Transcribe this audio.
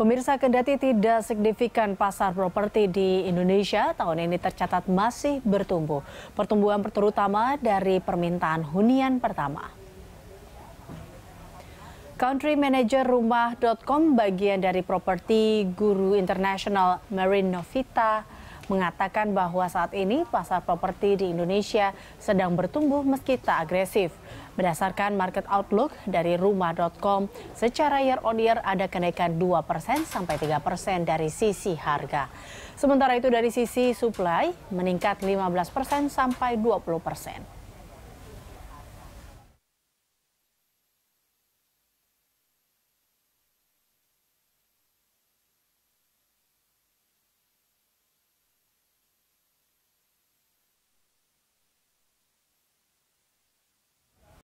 Pemirsa kendati tidak signifikan pasar properti di Indonesia, tahun ini tercatat masih bertumbuh. Pertumbuhan terutama dari permintaan hunian pertama. Country Manager Rumah.com bagian dari properti guru internasional Marin Novita mengatakan bahwa saat ini pasar properti di Indonesia sedang bertumbuh meski tak agresif. Berdasarkan market outlook dari rumah.com, secara year on year ada kenaikan 2% sampai 3% dari sisi harga. Sementara itu dari sisi supply meningkat 15% sampai 20%.